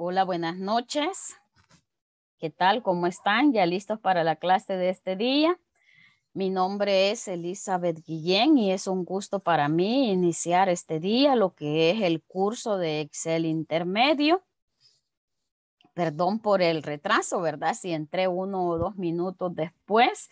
Hola, buenas noches. ¿Qué tal? ¿Cómo están? ¿Ya listos para la clase de este día? Mi nombre es Elizabeth Guillén y es un gusto para mí iniciar este día lo que es el curso de Excel intermedio. Perdón por el retraso, ¿verdad? Si entré uno o dos minutos después,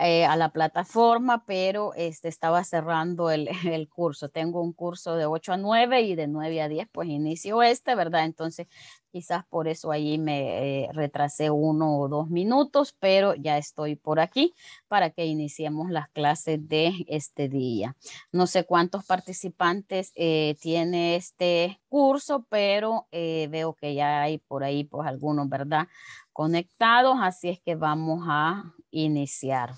eh, a la plataforma, pero este, estaba cerrando el, curso. Tengo un curso de 8 a 9 y de 9 a 10, pues inicio este, ¿verdad? Entonces, quizás por eso ahí me eh, retrasé uno o dos minutos, pero ya estoy por aquí para que iniciemos las clases de este día. No sé cuántos participantes eh, tiene este curso, pero veo que ya hay por ahí, pues algunos, ¿verdad? conectados, así es que vamos a iniciar.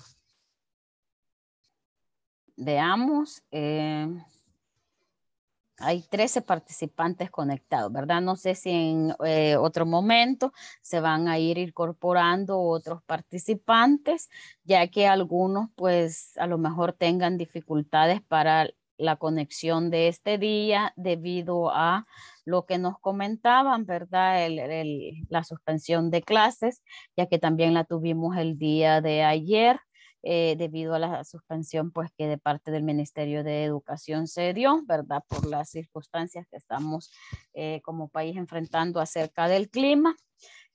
Veamos, eh, hay 13 participantes conectados, ¿verdad? No sé si en eh, otro momento se van a ir incorporando otros participantes, ya que algunos pues a lo mejor tengan dificultades para la conexión de este día debido a lo que nos comentaban, ¿verdad? la suspensión de clases, ya que también la tuvimos el día de ayer. Eh, debido a la suspensión pues que de parte del Ministerio de Educación se dio, ¿verdad? Por las circunstancias que estamos eh, como país enfrentando acerca del clima.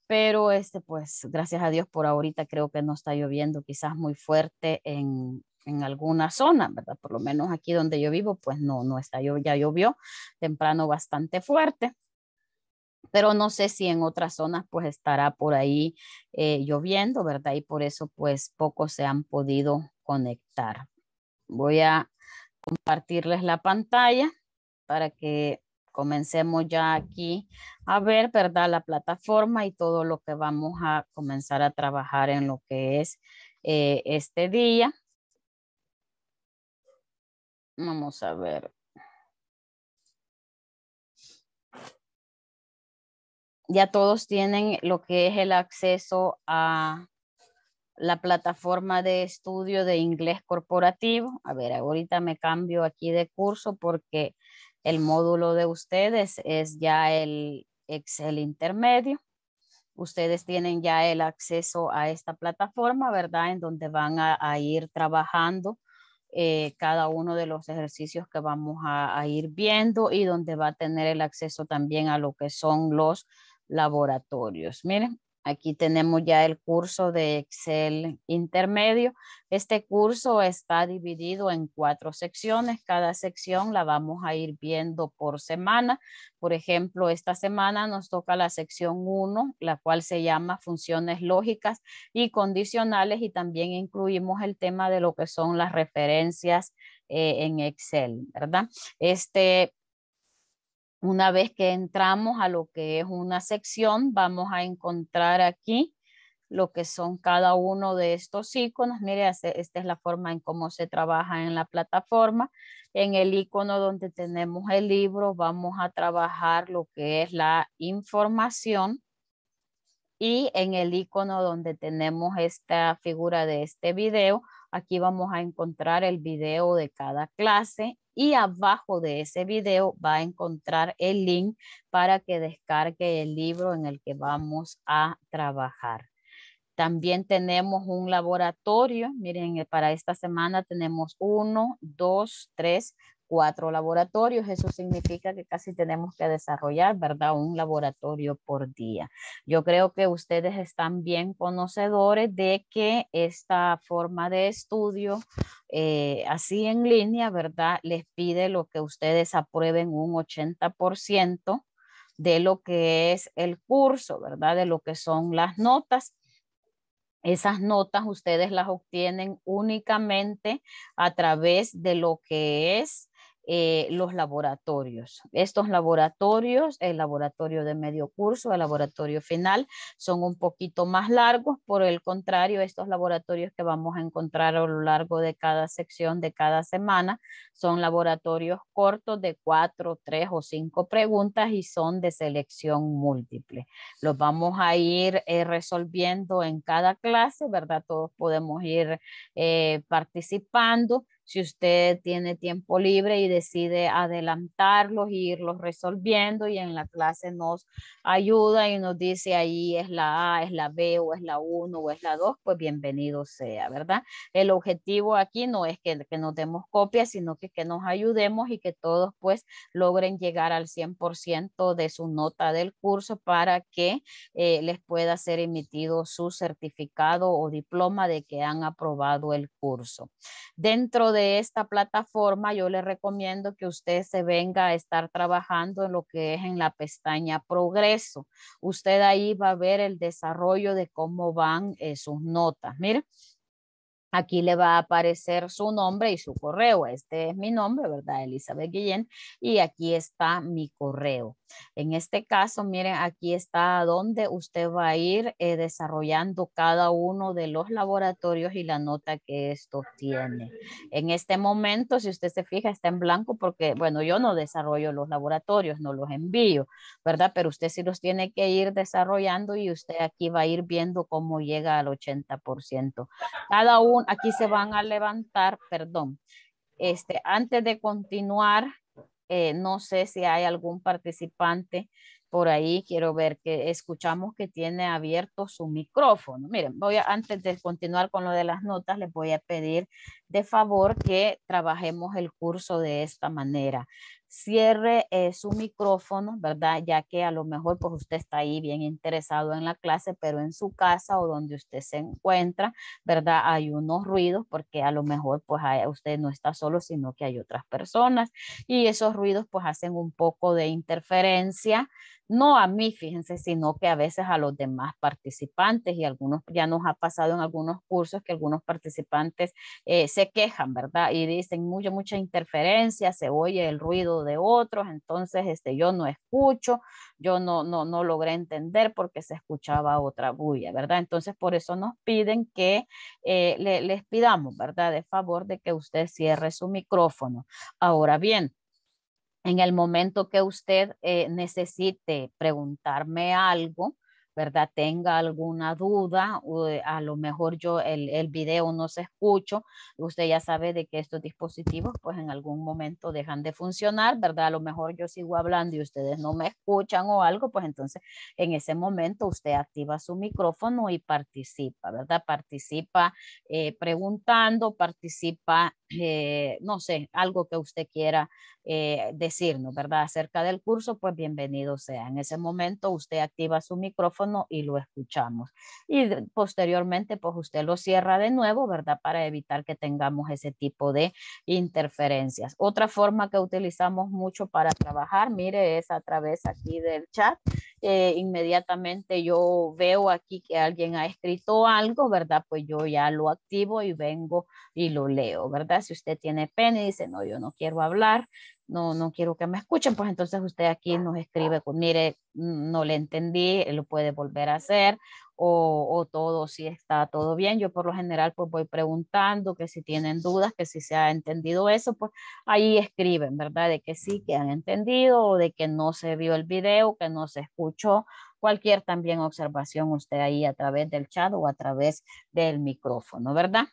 Pero este pues gracias a Dios por ahorita creo que no está lloviendo quizás muy fuerte en, en alguna zona, ¿verdad? Por lo menos aquí donde yo vivo, pues no, no está, ya llovió temprano bastante fuerte, pero no sé si en otras zonas pues estará por ahí eh, lloviendo, ¿verdad? Y por eso pues pocos se han podido conectar. Voy a compartirles la pantalla para que comencemos ya aquí a ver, ¿verdad? La plataforma y todo lo que vamos a comenzar a trabajar en lo que es eh, este día. Vamos a ver. Ya todos tienen lo que es el acceso a la plataforma de estudio de inglés corporativo. A ver, ahorita me cambio aquí de curso porque el módulo de ustedes es ya el Excel intermedio. Ustedes tienen ya el acceso a esta plataforma, ¿verdad? En donde van a, ir trabajando eh, cada uno de los ejercicios que vamos a, a, ir viendo y donde va a tener el acceso también a lo que son los laboratorios. Miren, Aquí tenemos ya el curso de Excel intermedio. Este curso está dividido en cuatro secciones. Cada sección la vamos a ir viendo por semana. Por ejemplo, esta semana nos toca la sección 1, la cual se llama funciones lógicas y condicionales y también incluimos el tema de lo que son las referencias eh, en Excel, ¿verdad? Este una vez que entramos a lo que es una sección, vamos a encontrar aquí lo que son cada uno de estos iconos. Mire, esta es la forma en cómo se trabaja en la plataforma. En el icono donde tenemos el libro, vamos a trabajar lo que es la información. Y en el icono donde tenemos esta figura de este video, Aquí vamos a encontrar el video de cada clase y abajo de ese video va a encontrar el link para que descargue el libro en el que vamos a trabajar. También tenemos un laboratorio. Miren, eh, para esta semana tenemos uno, dos, tres cuatro laboratorios. Eso significa que casi tenemos que desarrollar, ¿verdad? Un laboratorio por día. Yo creo que ustedes están bien conocedores de que esta forma de estudio, eh, así en línea, ¿verdad? Les pide lo que ustedes aprueben un 80% de lo que es el curso, ¿verdad? De lo que son las notas. Esas notas ustedes las obtienen únicamente a través de lo que es eh, los laboratorios. Estos laboratorios, el laboratorio de medio curso, el laboratorio final, son un poquito más largos. Por el contrario, estos laboratorios que vamos a encontrar a lo largo de cada sección, de cada semana, son laboratorios cortos de cuatro, tres o cinco preguntas y son de selección múltiple. Los vamos a ir eh, resolviendo en cada clase, ¿verdad? Todos podemos ir eh, participando si usted tiene tiempo libre y decide adelantarlos e irlos resolviendo y en la clase nos ayuda y nos dice ahí es la A, es la B o es la 1 o es la 2, pues bienvenido sea, ¿verdad? El objetivo aquí no es que, nos demos copias, sino que, que nos ayudemos y que todos pues logren llegar al 100% de su nota del curso para que eh, les pueda ser emitido su certificado o diploma de que han aprobado el curso. Dentro de esta plataforma, yo le recomiendo que usted se venga a estar trabajando en lo que es en la pestaña progreso. Usted ahí va a ver el desarrollo de cómo van eh, sus notas. Mire, Aquí le va a aparecer su nombre y su correo. Este es mi nombre, ¿verdad? Elizabeth Guillén. Y aquí está mi correo. En este caso, miren, aquí está donde usted va a ir eh, desarrollando cada uno de los laboratorios y la nota que esto tiene. En este momento, si usted se fija, está en blanco porque, bueno, yo no desarrollo los laboratorios, no los envío, ¿verdad? Pero usted sí los tiene que ir desarrollando y usted aquí va a ir viendo cómo llega al 80%. Cada uno, aquí se van a levantar, perdón, este, antes de continuar, eh, no sé si hay algún participante por ahí. Quiero ver que escuchamos que tiene abierto su micrófono. Miren, voy a, antes de continuar con lo de las notas, les voy a pedir de favor que trabajemos el curso de esta manera cierre eh, su micrófono, ¿verdad? Ya que a lo mejor pues usted está ahí bien interesado en la clase, pero en su casa o donde usted se encuentra, ¿verdad? Hay unos ruidos porque a lo mejor pues usted no está solo, sino que hay otras personas y esos ruidos pues hacen un poco de interferencia, no a mí, fíjense, sino que a veces a los demás participantes y algunos ya nos ha pasado en algunos cursos que algunos participantes eh, se quejan, ¿verdad? Y dicen mucho mucha interferencia, se oye el ruido de otros, entonces este, yo no escucho, yo no, no, no logré entender porque se escuchaba otra bulla, ¿verdad? Entonces por eso nos piden que eh, le, les pidamos, ¿verdad? De favor de que usted cierre su micrófono. Ahora bien, en el momento que usted eh, necesite preguntarme algo, ¿verdad? Tenga alguna duda, eh, a lo mejor yo el, el, video no se escucho, usted ya sabe de que estos dispositivos pues en algún momento dejan de funcionar, ¿verdad? A lo mejor yo sigo hablando y ustedes no me escuchan o algo, pues entonces en ese momento usted activa su micrófono y participa, ¿verdad? Participa eh, preguntando, participa eh, no sé, algo que usted quiera eh, decirnos, ¿verdad? Acerca del curso, pues bienvenido sea. En ese momento usted activa su micrófono y lo escuchamos. Y posteriormente, pues usted lo cierra de nuevo, ¿verdad? Para evitar que tengamos ese tipo de interferencias. Otra forma que utilizamos mucho para trabajar, mire, es a través aquí del chat inmediatamente yo veo aquí que alguien ha escrito algo, ¿verdad? Pues yo ya lo activo y vengo y lo leo, ¿verdad? Si usted tiene pena y dice, no, yo no quiero hablar, no, no quiero que me escuchen, pues entonces usted aquí nos escribe, pues mire, no le entendí, lo puede volver a hacer, o, todo, si está todo bien. Yo por lo general pues voy preguntando que si tienen dudas, que si se ha entendido eso, pues ahí escriben, ¿verdad? De que sí, que han entendido o de que no se vio el video, que no se escuchó. Cualquier también observación usted ahí a través del chat o a través del micrófono, ¿verdad?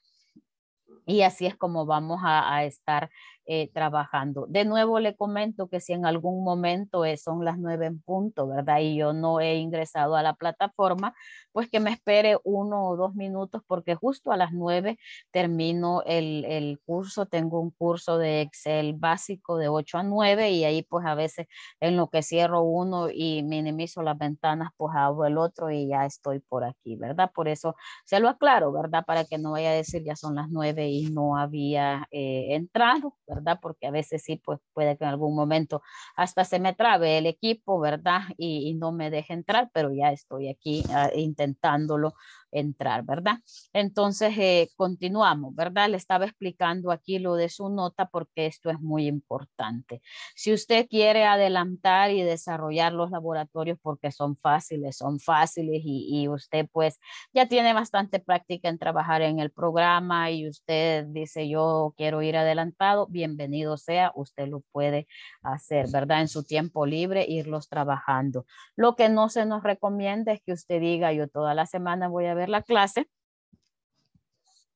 Y así es como vamos a, a estar eh, trabajando. De nuevo le comento que si en algún momento eh, son las nueve en punto, ¿verdad? Y yo no he ingresado a la plataforma, pues que me espere uno o dos minutos porque justo a las nueve termino el, curso. Tengo un curso de Excel básico de 8 a 9 y ahí pues a veces en lo que cierro uno y minimizo las ventanas, pues hago el otro y ya estoy por aquí, ¿verdad? Por eso se lo aclaro, ¿verdad? Para que no vaya a decir ya son las nueve y no había eh, entrado, ¿verdad? Porque a veces sí, pues puede que en algún momento hasta se me trabe el equipo, ¿verdad? Y, no me deje entrar, pero ya estoy aquí ah, intentándolo entrar, ¿verdad? Entonces, eh, continuamos, ¿verdad? Le estaba explicando aquí lo de su nota porque esto es muy importante. Si usted quiere adelantar y desarrollar los laboratorios porque son fáciles, son fáciles y, usted pues ya tiene bastante práctica en trabajar en el programa y usted dice yo quiero ir adelantado, bienvenido sea, usted lo puede hacer, ¿verdad? En su tiempo libre, irlos trabajando. Lo que no se nos recomienda es que usted diga yo toda la semana voy a la clase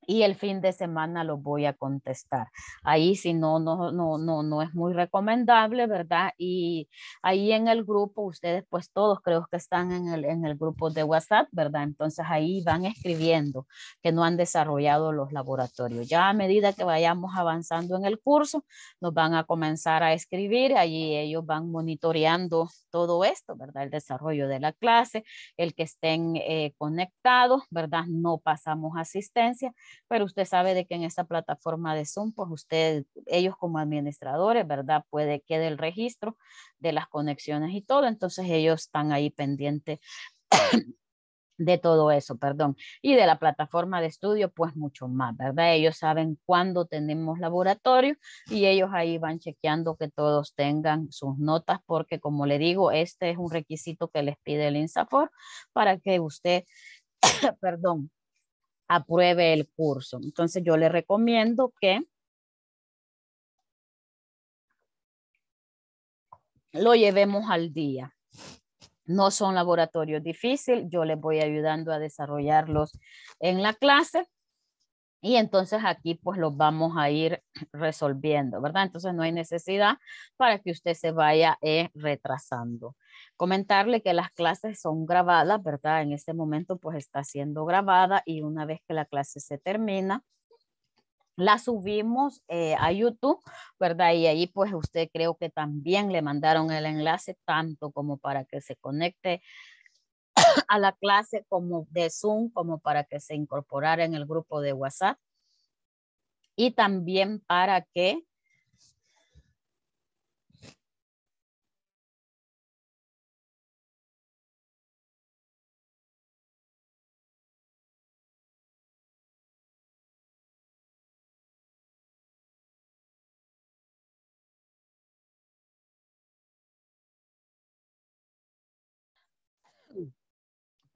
y el fin de semana los voy a contestar. Ahí si no, no, no, no, no es muy recomendable, ¿verdad? Y ahí en el grupo, ustedes pues todos creo que están en el, en el grupo de WhatsApp, ¿verdad? Entonces ahí van escribiendo que no han desarrollado los laboratorios. Ya a medida que vayamos avanzando en el curso, nos van a comenzar a escribir, allí ellos van monitoreando todo esto, ¿verdad? El desarrollo de la clase, el que estén eh, conectados, ¿verdad? No pasamos asistencia pero usted sabe de que en esta plataforma de Zoom, pues usted, ellos como administradores, ¿verdad? Puede que el registro de las conexiones y todo, entonces ellos están ahí pendientes. de todo eso, perdón, y de la plataforma de estudio, pues mucho más, ¿verdad? Ellos saben cuándo tenemos laboratorio y ellos ahí van chequeando que todos tengan sus notas, porque como le digo, este es un requisito que les pide el INSAFOR para que usted, perdón, apruebe el curso. Entonces yo le recomiendo que lo llevemos al día. No son laboratorios difíciles, yo les voy ayudando a desarrollarlos en la clase y entonces aquí pues los vamos a ir resolviendo, ¿verdad? Entonces no hay necesidad para que usted se vaya eh, retrasando. Comentarle que las clases son grabadas, ¿verdad? En este momento pues está siendo grabada y una vez que la clase se termina, la subimos eh, a YouTube, ¿verdad? Y ahí pues usted creo que también le mandaron el enlace tanto como para que se conecte a la clase como de Zoom, como para que se incorporara en el grupo de WhatsApp. Y también para que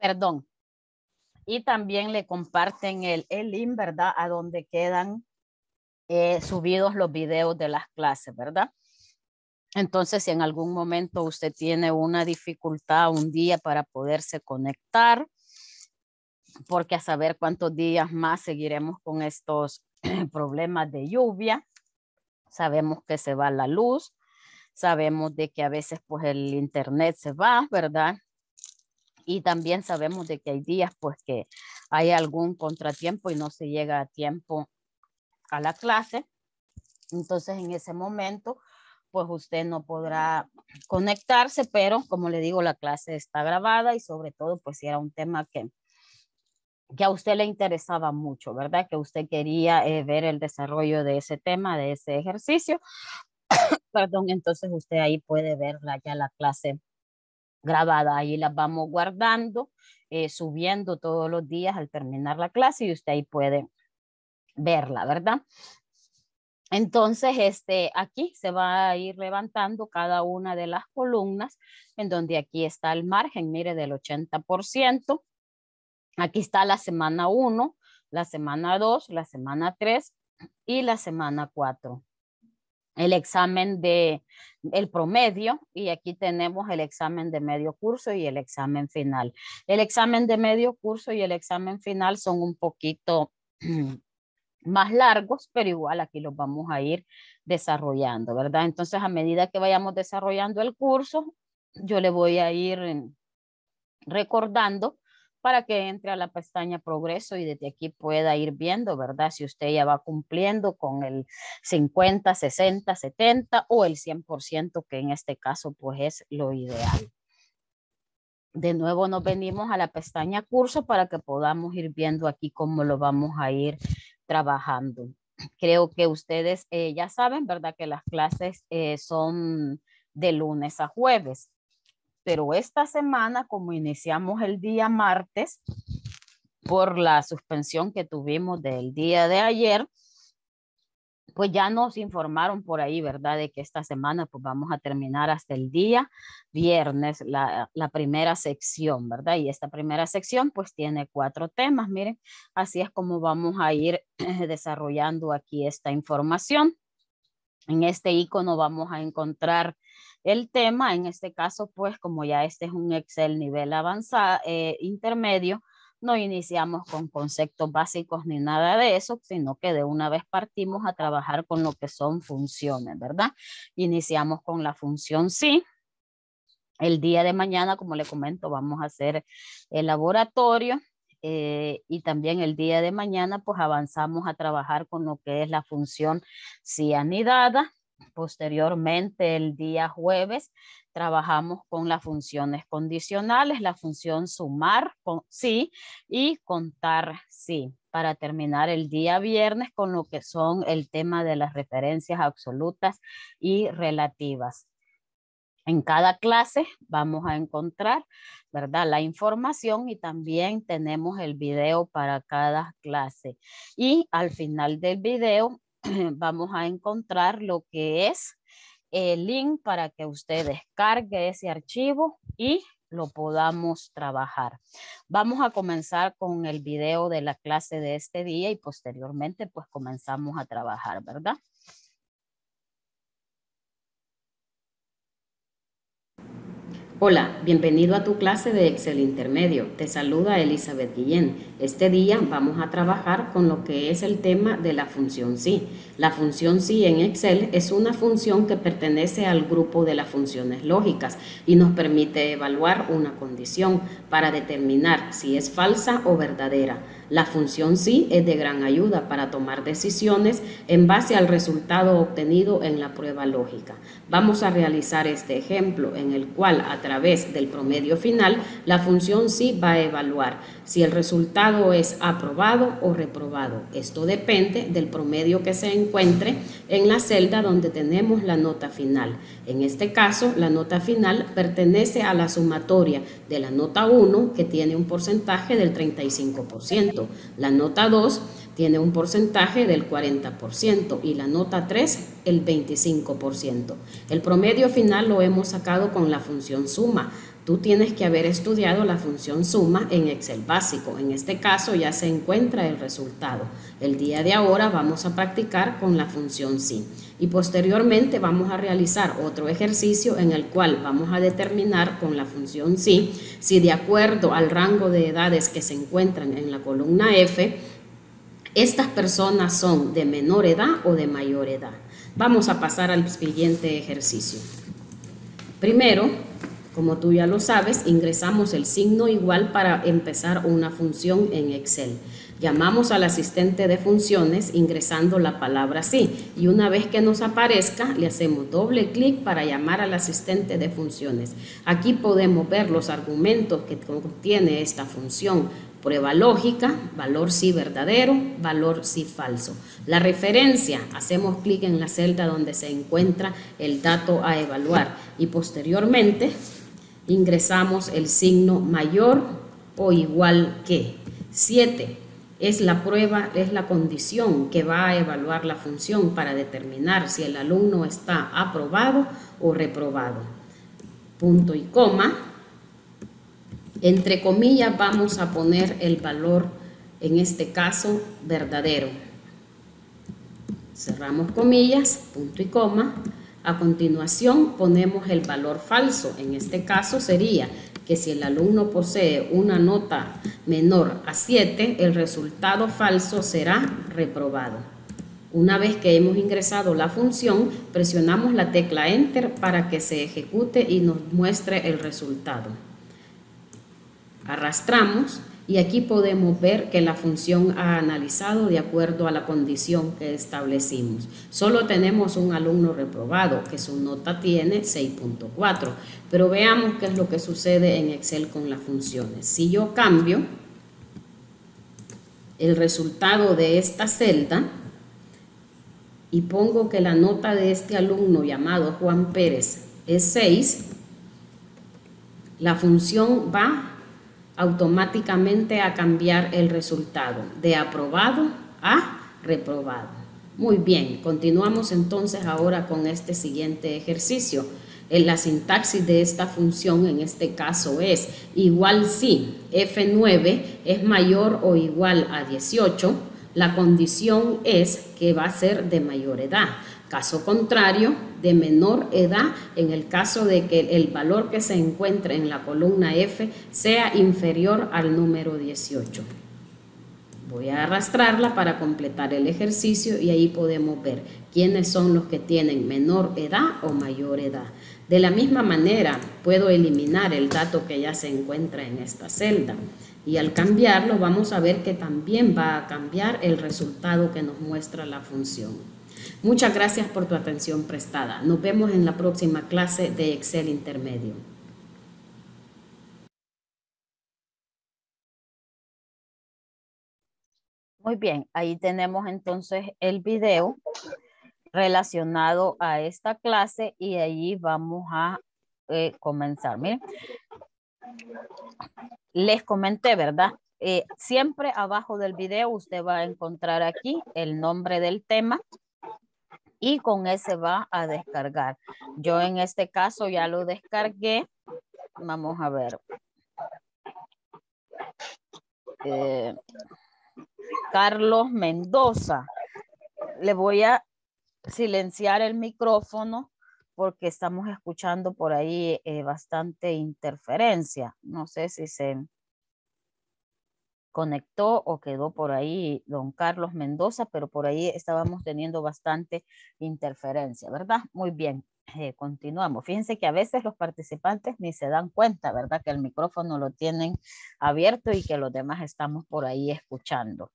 Perdón. Y también le comparten el, el link, ¿verdad? A donde quedan eh, subidos los videos de las clases, ¿verdad? Entonces, si en algún momento usted tiene una dificultad un día para poderse conectar, porque a saber cuántos días más seguiremos con estos problemas de lluvia, sabemos que se va la luz, sabemos de que a veces pues el internet se va, ¿verdad? Y también sabemos de que hay días pues que hay algún contratiempo y no se llega a tiempo a la clase. Entonces en ese momento pues usted no podrá conectarse, pero como le digo, la clase está grabada y sobre todo pues si era un tema que, que a usted le interesaba mucho, ¿verdad? Que usted quería eh, ver el desarrollo de ese tema, de ese ejercicio. Perdón, entonces usted ahí puede ver ya la clase Grabada y las vamos guardando, eh, subiendo todos los días al terminar la clase y usted ahí puede verla, ¿verdad? Entonces, este, aquí se va a ir levantando cada una de las columnas, en donde aquí está el margen, mire, del 80%. Aquí está la semana 1, la semana 2, la semana 3 y la semana 4 el examen de el promedio y aquí tenemos el examen de medio curso y el examen final. El examen de medio curso y el examen final son un poquito más largos, pero igual aquí los vamos a ir desarrollando, ¿verdad? Entonces, a medida que vayamos desarrollando el curso, yo le voy a ir mm, recordando para que entre a la pestaña progreso y desde aquí pueda ir viendo, ¿verdad? Si usted ya va cumpliendo con el 50, 60, 70 o el 100%, que en este caso pues es lo ideal. De nuevo nos venimos a la pestaña curso para que podamos ir viendo aquí cómo lo vamos a ir trabajando. Creo que ustedes eh, ya saben, ¿verdad? Que las clases eh, son de lunes a jueves pero esta semana, como iniciamos el día martes, por la suspensión que tuvimos del día de ayer, pues ya nos informaron por ahí, ¿verdad? De que esta semana pues vamos a terminar hasta el día viernes la, la, primera sección, ¿verdad? Y esta primera sección pues tiene cuatro temas, miren, así es como vamos a ir desarrollando aquí esta información. En este icono vamos a encontrar el tema, en este caso, pues como ya este es un Excel nivel avanzado, eh, intermedio, no iniciamos con conceptos básicos ni nada de eso, sino que de una vez partimos a trabajar con lo que son funciones, ¿verdad? Iniciamos con la función sí. El día de mañana, como le comento, vamos a hacer el laboratorio eh, y también el día de mañana pues avanzamos a trabajar con lo que es la función anidada. Posteriormente el día jueves trabajamos con las funciones condicionales, la función sumar con, sí y contar sí, para terminar el día viernes con lo que son el tema de las referencias absolutas y relativas. En cada clase vamos a encontrar, ¿verdad? La información y también tenemos el video para cada clase. Y al final del video vamos a encontrar lo que es el link para que usted descargue ese archivo y lo podamos trabajar. Vamos a comenzar con el video de la clase de este día y posteriormente pues comenzamos a trabajar, ¿verdad? Hola, bienvenido a tu clase de Excel Intermedio. Te saluda Elizabeth Guillén. Este día vamos a trabajar con lo que es el tema de la función sí. La función SI en Excel es una función que pertenece al grupo de las funciones lógicas y nos permite evaluar una condición para determinar si es falsa o verdadera. La función SI es de gran ayuda para tomar decisiones en base al resultado obtenido en la prueba lógica. Vamos a realizar este ejemplo en el cual a través del promedio final la función SI va a evaluar si el resultado es aprobado o reprobado. Esto depende del promedio que se encuentre encuentre en la celda donde tenemos la nota final. En este caso, la nota final pertenece a la sumatoria de la nota 1, que tiene un porcentaje del 35%, la nota 2 tiene un porcentaje del 40% y la nota 3 el 25%. El promedio final lo hemos sacado con la función suma. Tú tienes que haber estudiado la función suma en Excel básico. En este caso ya se encuentra el resultado. El día de ahora vamos a practicar con la función sí. Y posteriormente vamos a realizar otro ejercicio en el cual vamos a determinar con la función sí, si de acuerdo al rango de edades que se encuentran en la columna F, estas personas son de menor edad o de mayor edad. Vamos a pasar al siguiente ejercicio. Primero, como tú ya lo sabes, ingresamos el signo igual para empezar una función en Excel. Llamamos al asistente de funciones ingresando la palabra sí y una vez que nos aparezca le hacemos doble clic para llamar al asistente de funciones. Aquí podemos ver los argumentos que contiene esta función, Prueba lógica, valor sí verdadero, valor sí falso. La referencia, hacemos clic en la celda donde se encuentra el dato a evaluar y posteriormente ingresamos el signo mayor o igual que. 7. Es la prueba, es la condición que va a evaluar la función para determinar si el alumno está aprobado o reprobado. Punto y coma entre comillas vamos a poner el valor, en este caso, verdadero. Cerramos comillas, punto y coma. A continuación ponemos el valor falso. En este caso sería que si el alumno posee una nota menor a 7, el resultado falso será reprobado. Una vez que hemos ingresado la función, presionamos la tecla Enter para que se ejecute y nos muestre el resultado arrastramos y aquí podemos ver que la función ha analizado de acuerdo a la condición que establecimos. Solo tenemos un alumno reprobado, que su nota tiene 6.4, pero veamos qué es lo que sucede en Excel con las funciones. Si yo cambio el resultado de esta celda y pongo que la nota de este alumno llamado Juan Pérez es 6, la función va automáticamente a cambiar el resultado de aprobado a reprobado. Muy bien, continuamos entonces ahora con este siguiente ejercicio. Eh, la sintaxis de esta función en este caso es igual si F9 es mayor o igual a 18, la condición es que va a ser de mayor edad. Caso contrario, de menor edad, en el caso de que el valor que se encuentre en la columna F sea inferior al número 18. Voy a arrastrarla para completar el ejercicio y ahí podemos ver quiénes son los que tienen menor edad o mayor edad. De la misma manera, puedo eliminar el dato que ya se encuentra en esta celda. Y al cambiarlo, vamos a ver que también va a cambiar el resultado que nos muestra la función. Muchas gracias por tu atención prestada. Nos vemos en la próxima clase de Excel Intermedio. Muy bien, ahí tenemos entonces el video relacionado a esta clase y ahí vamos a eh, comenzar. Miren, les comenté, ¿verdad? Eh, siempre abajo del video usted va a encontrar aquí el nombre del tema y con ese va a descargar. Yo en este caso ya lo descargué. Vamos a ver. Eh, Carlos Mendoza. Le voy a silenciar el micrófono porque estamos escuchando por ahí eh, bastante interferencia. No sé si se conectó o quedó por ahí don Carlos Mendoza, pero por ahí estábamos teniendo bastante interferencia, ¿verdad? Muy bien, eh, continuamos. Fíjense que a veces los participantes ni se dan cuenta, ¿verdad? Que el micrófono lo tienen abierto y que los demás estamos por ahí escuchando.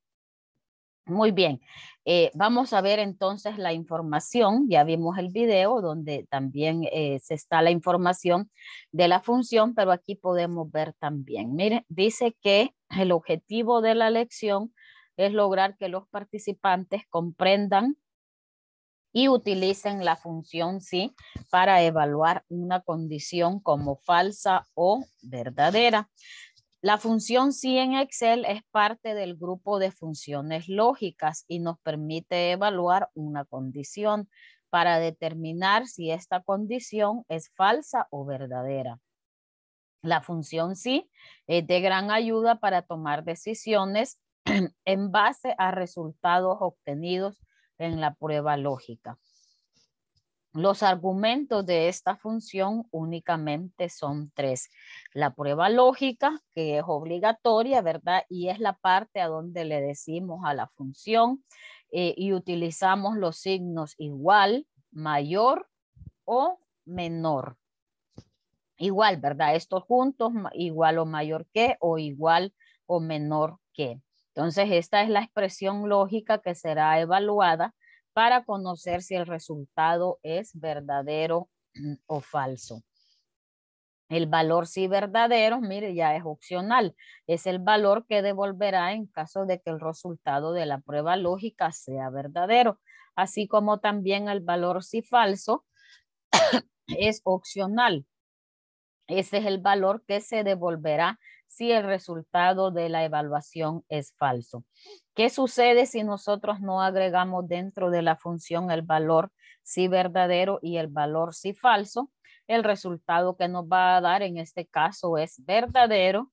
Muy bien, eh, vamos a ver entonces la información. Ya vimos el video donde también eh, se está la información de la función, pero aquí podemos ver también. Miren, dice que el objetivo de la lección es lograr que los participantes comprendan y utilicen la función sí para evaluar una condición como falsa o verdadera. La función sí en Excel es parte del grupo de funciones lógicas y nos permite evaluar una condición para determinar si esta condición es falsa o verdadera. La función sí es de gran ayuda para tomar decisiones en base a resultados obtenidos en la prueba lógica. Los argumentos de esta función únicamente son tres. La prueba lógica, que es obligatoria, ¿verdad? Y es la parte a donde le decimos a la función eh, y utilizamos los signos igual, mayor o menor. Igual, ¿verdad? Estos juntos, igual o mayor que o igual o menor que. Entonces, esta es la expresión lógica que será evaluada para conocer si el resultado es verdadero mm, o falso. El valor si verdadero, mire, ya es opcional. Es el valor que devolverá en caso de que el resultado de la prueba lógica sea verdadero. Así como también el valor si falso es opcional. Ese es el valor que se devolverá si el resultado de la evaluación es falso. ¿Qué sucede si nosotros no agregamos dentro de la función el valor si verdadero y el valor si falso? El resultado que nos va a dar en este caso es verdadero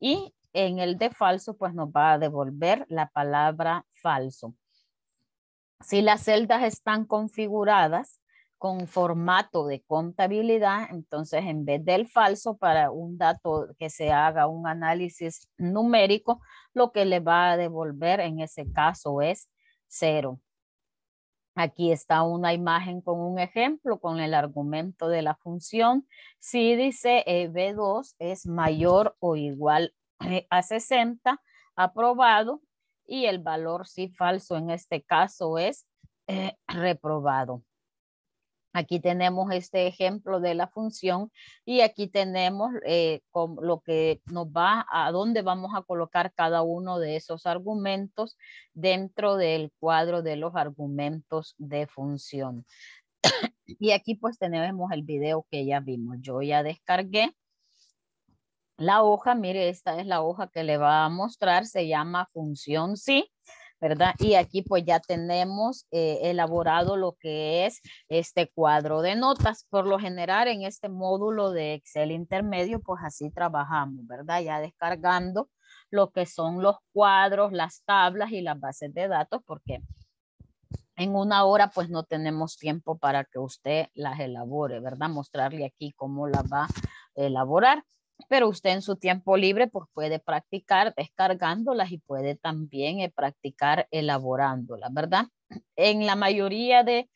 y en el de falso pues nos va a devolver la palabra falso. Si las celdas están configuradas con formato de contabilidad, entonces en vez del falso para un dato que se haga un análisis numérico, lo que le va a devolver en ese caso es cero. Aquí está una imagen con un ejemplo, con el argumento de la función. Si dice e, B2 es mayor o igual a 60, aprobado, y el valor si falso en este caso es reprobado. Aquí tenemos este ejemplo de la función y aquí tenemos eh, lo que nos va, a dónde vamos a colocar cada uno de esos argumentos dentro del cuadro de los argumentos de función. y aquí pues tenemos el video que ya vimos. Yo ya descargué. La hoja, mire, esta es la hoja que le va a mostrar, se llama función sí. ¿verdad? Y aquí pues ya tenemos eh, elaborado lo que es este cuadro de notas. Por lo general en este módulo de Excel intermedio pues así trabajamos, ¿verdad? Ya descargando lo que son los cuadros, las tablas y las bases de datos porque en una hora pues no tenemos tiempo para que usted las elabore, ¿verdad? Mostrarle aquí cómo las va a elaborar pero usted en su tiempo libre pues puede practicar descargándolas y puede también eh, practicar elaborándolas, ¿verdad? En la mayoría de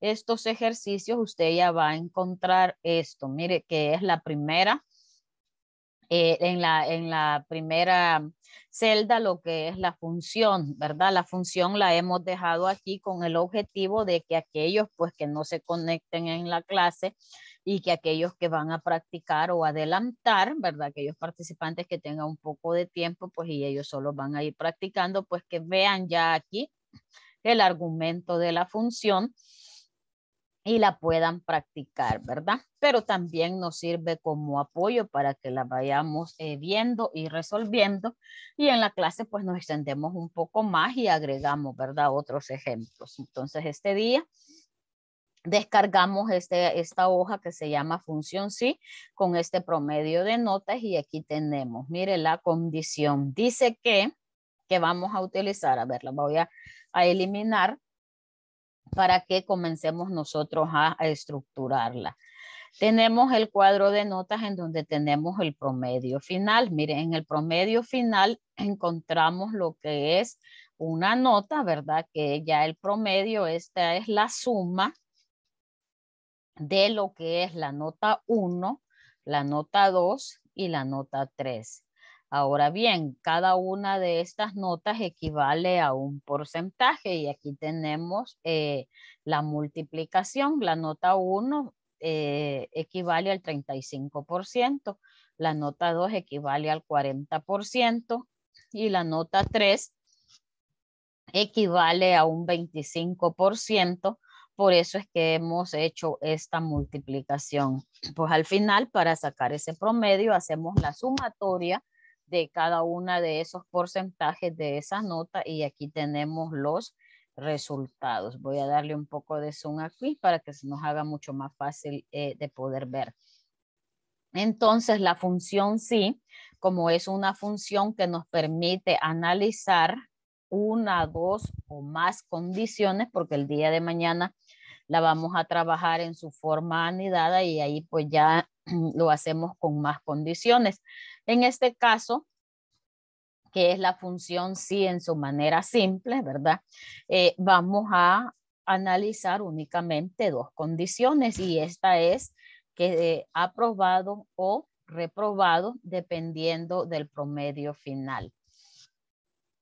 estos ejercicios usted ya va a encontrar esto, mire que es la primera, eh, en, la, en la primera celda lo que es la función, ¿verdad? La función la hemos dejado aquí con el objetivo de que aquellos pues que no se conecten en la clase y que aquellos que van a practicar o adelantar, ¿verdad? Aquellos participantes que tengan un poco de tiempo, pues y ellos solo van a ir practicando, pues que vean ya aquí el argumento de la función y la puedan practicar, ¿verdad? Pero también nos sirve como apoyo para que la vayamos eh, viendo y resolviendo. Y en la clase pues nos extendemos un poco más y agregamos, ¿verdad? Otros ejemplos. Entonces este día descargamos este, esta hoja que se llama función sí con este promedio de notas y aquí tenemos, mire la condición, dice que, que vamos a utilizar, a ver, la voy a, eliminar para que comencemos nosotros a, estructurarla. Tenemos el cuadro de notas en donde tenemos el promedio final. Mire, en el promedio final encontramos lo que es una nota, ¿verdad? Que ya el promedio, esta es la suma de lo que es la nota 1, la nota 2 y la nota 3. Ahora bien, cada una de estas notas equivale a un porcentaje y aquí tenemos eh, la multiplicación. La nota 1 eh, equivale al 35%, la nota 2 equivale al 40% y la nota 3 equivale a un 25%, por eso es que hemos hecho esta multiplicación. Pues al final, para sacar ese promedio, hacemos la sumatoria de cada uno de esos porcentajes de esa nota y aquí tenemos los resultados. Voy a darle un poco de zoom aquí para que se nos haga mucho más fácil eh, de poder ver. Entonces, la función sí, como es una función que nos permite analizar una, dos o más condiciones, porque el día de mañana la vamos a trabajar en su forma anidada y ahí pues ya lo hacemos con más condiciones. En este caso, que es la función sí en su manera simple, ¿verdad? Eh, vamos a analizar únicamente dos condiciones y esta es que eh, aprobado o reprobado dependiendo del promedio final.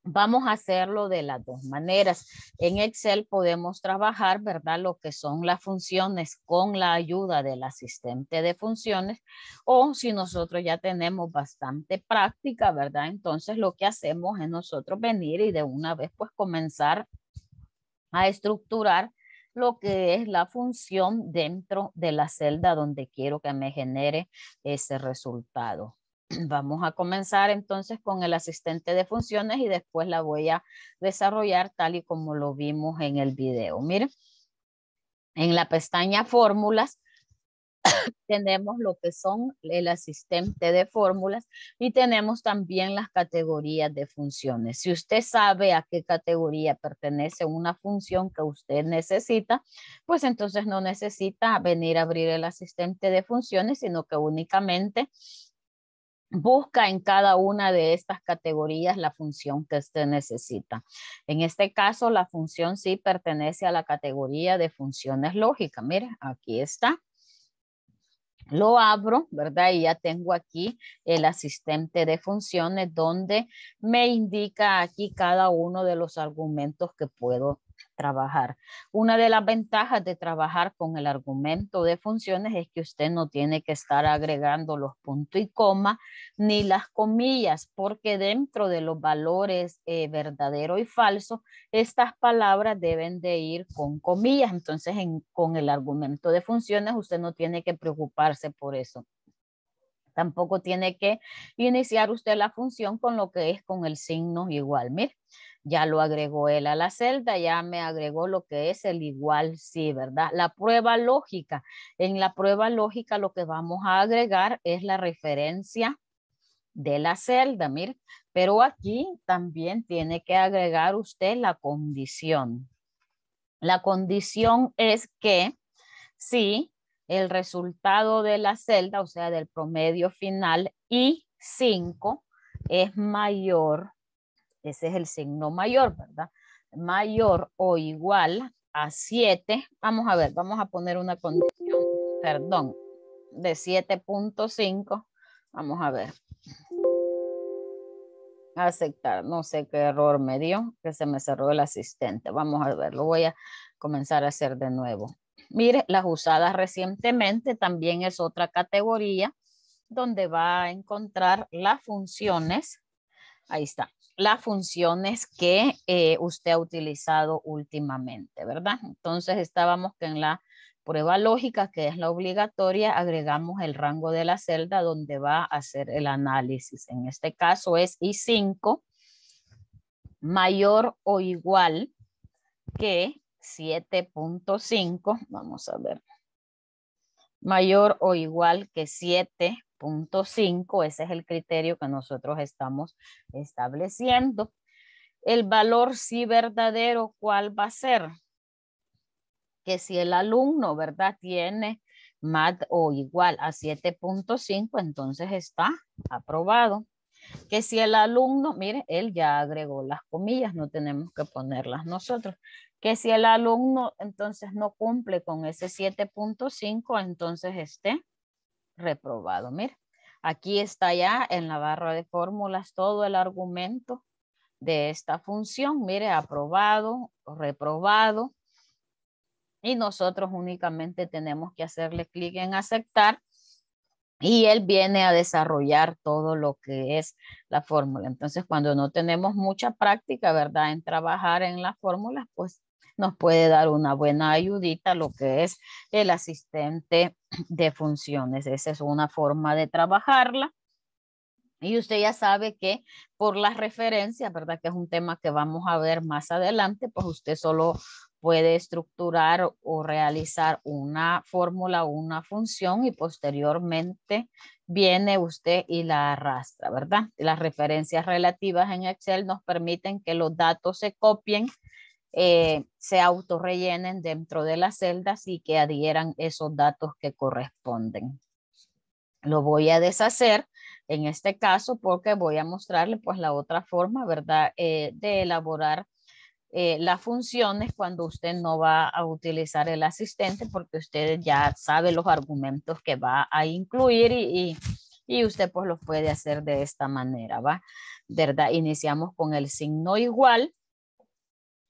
Vamos a hacerlo de las dos maneras. En Excel podemos trabajar, ¿verdad? Lo que son las funciones con la ayuda del asistente de funciones o si nosotros ya tenemos bastante práctica, ¿verdad? Entonces lo que hacemos es nosotros venir y de una vez pues comenzar a estructurar lo que es la función dentro de la celda donde quiero que me genere ese resultado. Vamos a comenzar entonces con el asistente de funciones y después la voy a desarrollar tal y como lo vimos en el video. Miren, en la pestaña fórmulas tenemos lo que son el asistente de fórmulas y tenemos también las categorías de funciones. Si usted sabe a qué categoría pertenece una función que usted necesita, pues entonces no necesita venir a abrir el asistente de funciones, sino que únicamente busca en cada una de estas categorías la función que usted necesita. En este caso, la función sí pertenece a la categoría de funciones lógicas. Mira, aquí está. Lo abro, ¿verdad? Y ya tengo aquí el asistente de funciones donde me indica aquí cada uno de los argumentos que puedo trabajar. Una de las ventajas de trabajar con el argumento de funciones es que usted no tiene que estar agregando los puntos y coma ni las comillas, porque dentro de los valores eh, verdadero y falso, estas palabras deben de ir con comillas. Entonces, con el argumento de funciones, usted no tiene que preocuparse por eso. Tampoco tiene que iniciar usted la función con lo que es con el signo igual ya lo agregó él a la celda, ya me agregó lo que es el igual sí, ¿verdad? La prueba lógica. En la prueba lógica lo que vamos a agregar es la referencia de la celda, mire, pero aquí también tiene que agregar usted la condición. La condición es que si el resultado de la celda, o sea, del promedio final i 5 es mayor ese es el signo mayor, ¿verdad? Mayor o igual a 7. Vamos a ver, vamos a poner una condición, perdón, de 7.5. Vamos a ver. Aceptar. No sé qué error me dio, que se me cerró el asistente. Vamos a ver, lo voy a comenzar a hacer de nuevo. Mire, las usadas recientemente también es otra categoría donde va a encontrar las funciones Ahí está. Las funciones que eh, usted ha utilizado últimamente, ¿verdad? Entonces estábamos que en la prueba lógica, que es la obligatoria, agregamos el rango de la celda donde va a hacer el análisis. En este caso es I5 mayor o igual que 7.5, vamos a ver, mayor o igual que 7.5. 5, ese es el criterio que nosotros estamos estableciendo. El valor sí verdadero, ¿cuál va a ser? Que si el alumno, ¿verdad? Tiene más o igual a 7.5, entonces está aprobado. Que si el alumno, mire, él ya agregó las comillas, no tenemos que ponerlas nosotros. Que si el alumno entonces no cumple con ese 7.5, entonces esté reprobado. mire, aquí está ya en la barra de fórmulas todo el argumento de esta función. Mire, aprobado, reprobado. Y nosotros únicamente tenemos que hacerle clic en aceptar y él viene a desarrollar todo lo que es la fórmula. Entonces, cuando no tenemos mucha práctica, ¿verdad? En trabajar en las fórmulas, pues nos puede dar una buena ayudita lo que es el asistente de funciones. Esa es una forma de trabajarla. Y usted ya sabe que por las referencias, ¿verdad? Que es un tema que vamos a ver más adelante, pues usted solo puede estructurar o realizar una fórmula, o una función y posteriormente viene usted y la arrastra, ¿verdad? Las referencias relativas en Excel nos permiten que los datos se copien eh, se autorrellenen dentro de las celdas y que adhieran esos datos que corresponden. Lo voy a deshacer en este caso porque voy a mostrarle pues la otra forma, ¿verdad? Eh, de elaborar eh, las funciones cuando usted no va a utilizar el asistente porque usted ya sabe los argumentos que va a incluir y, usted pues lo puede hacer de esta manera, ¿va? ¿Verdad? Iniciamos con el signo igual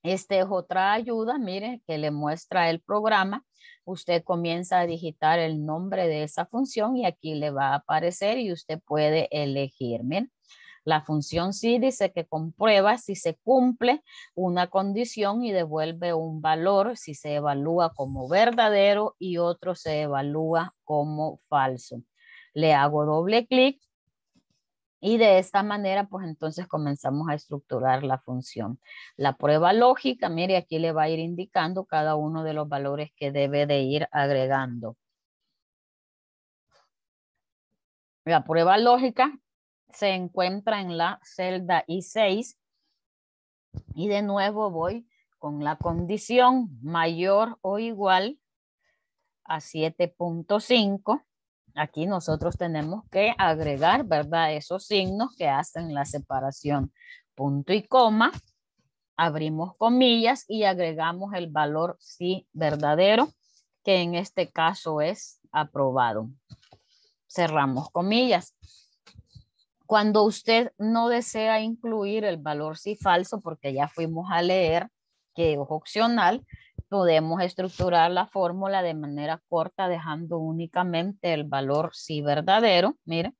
esta es otra ayuda, mire, que le muestra el programa. Usted comienza a digitar el nombre de esa función y aquí le va a aparecer y usted puede elegir. la función sí dice que comprueba si se cumple una condición y devuelve un valor si se evalúa como verdadero y otro se evalúa como falso. Le hago doble clic y de esta manera, pues entonces comenzamos a estructurar la función. La prueba lógica, mire, aquí le va a ir indicando cada uno de los valores que debe de ir agregando. La prueba lógica se encuentra en la celda I6 y de nuevo voy con la condición mayor o igual a 7.5 Aquí nosotros tenemos que agregar, ¿verdad? Esos signos que hacen la separación. Punto y coma, abrimos comillas y agregamos el valor sí verdadero, que en este caso es aprobado. Cerramos comillas. Cuando usted no desea incluir el valor sí falso, porque ya fuimos a leer que es opcional, podemos estructurar la fórmula de manera corta dejando únicamente el valor si verdadero. Mire,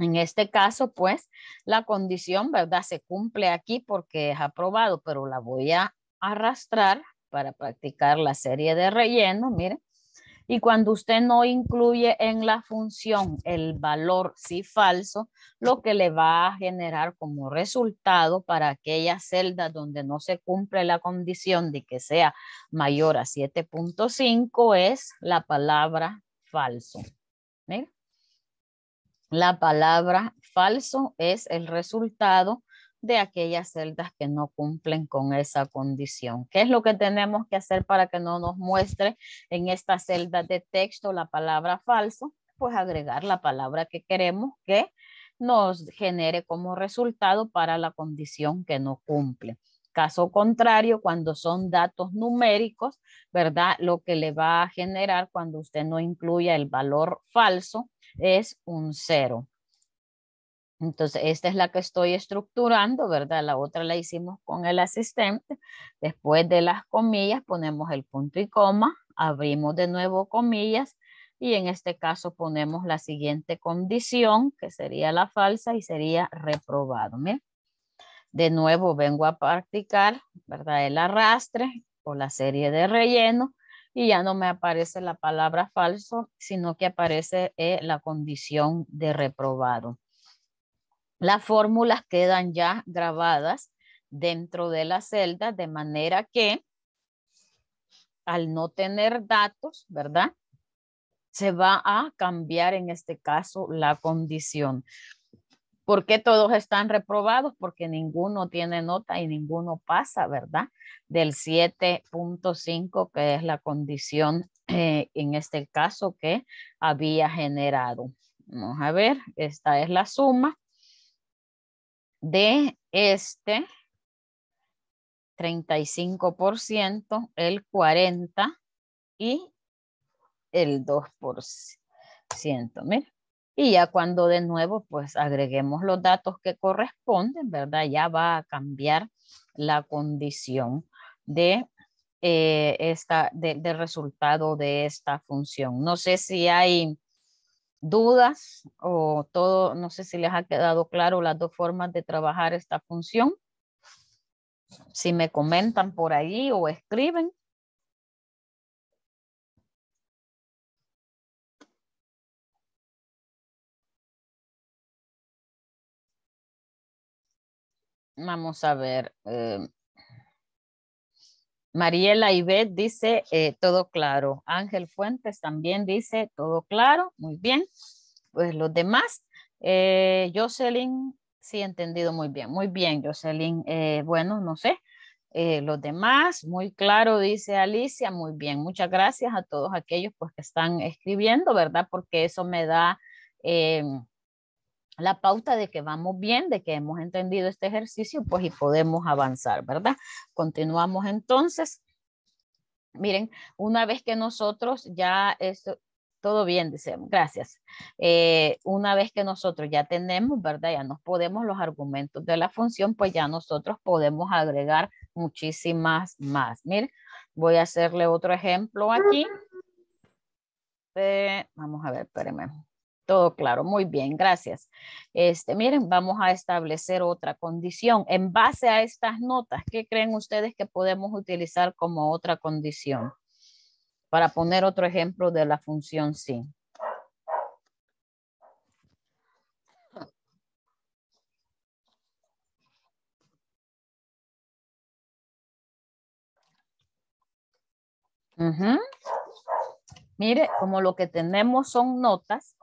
en este caso, pues, la condición, ¿verdad? Se cumple aquí porque es aprobado, pero la voy a arrastrar para practicar la serie de relleno. Mire, y cuando usted no incluye en la función el valor sí falso, lo que le va a generar como resultado para aquella celda donde no se cumple la condición de que sea mayor a 7.5 es la palabra falso. La palabra falso es el resultado de aquellas celdas que no cumplen con esa condición. ¿Qué es lo que tenemos que hacer para que no nos muestre en esta celda de texto la palabra falso? Pues agregar la palabra que queremos que nos genere como resultado para la condición que no cumple. Caso contrario, cuando son datos numéricos, ¿verdad? Lo que le va a generar cuando usted no incluya el valor falso es un cero. Entonces, esta es la que estoy estructurando, ¿verdad? La otra la hicimos con el asistente. Después de las comillas ponemos el punto y coma, abrimos de nuevo comillas y en este caso ponemos la siguiente condición, que sería la falsa y sería reprobado. De nuevo vengo a practicar, ¿verdad? El arrastre o la serie de relleno y ya no me aparece la palabra falso, sino que aparece eh, la condición de reprobado las fórmulas quedan ya grabadas dentro de la celda, de manera que al no tener datos, ¿verdad? Se va a cambiar en este caso la condición. ¿Por qué todos están reprobados? Porque ninguno tiene nota y ninguno pasa, ¿verdad? Del 7.5, que es la condición eh, en este caso que había generado. Vamos a ver, esta es la suma de este 35%, el 40% y el 2%. Y ya cuando de nuevo pues agreguemos los datos que corresponden, ¿verdad? Ya va a cambiar la condición de eh, esta, del resultado de esta función. No sé si hay dudas o todo, no sé si les ha quedado claro las dos formas de trabajar esta función. Si me comentan por ahí o escriben. Vamos a ver. Eh, Mariela Ibet dice, eh, todo claro. Ángel Fuentes también dice, todo claro. Muy bien. Pues los demás, eh, Jocelyn, sí, entendido muy bien. Muy bien, Jocelyn. Eh, bueno, no sé. los demás, muy claro, dice Alicia. Muy bien. Muchas gracias a todos aquellos pues, que están escribiendo, ¿verdad? Porque eso me da la pauta de que vamos bien, de que hemos entendido este ejercicio, pues y podemos avanzar, ¿verdad? Continuamos entonces. Miren, una vez que nosotros ya esto, todo bien, dice, gracias. Eh, una vez que nosotros ya tenemos, ¿verdad? Ya nos podemos los argumentos de la función, pues ya nosotros podemos agregar muchísimas más. Miren, voy a hacerle otro ejemplo aquí. Eh, vamos a ver, espérenme claro, muy bien, gracias. Este, miren, vamos a establecer otra condición. En base a estas notas, ¿qué creen ustedes que podemos utilizar como otra condición? Para poner otro ejemplo de la función sin. Mire, como lo que tenemos son notas,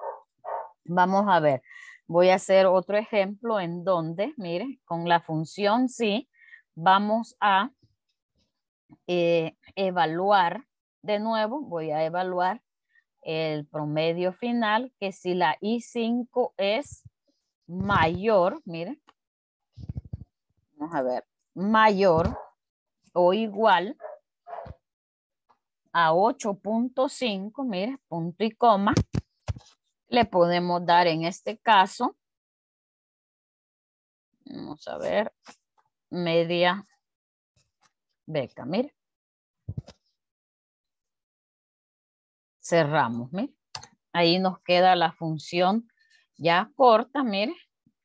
Vamos a ver, voy a hacer otro ejemplo en donde, mire, con la función sí, vamos a eh, evaluar, de nuevo, voy a evaluar el promedio final, que si la I5 es mayor, mire, vamos a ver, mayor o igual a 8.5, mire, punto y coma, le podemos dar en este caso, vamos a ver, media beca, mire. Cerramos, mire. Ahí nos queda la función ya corta, mire.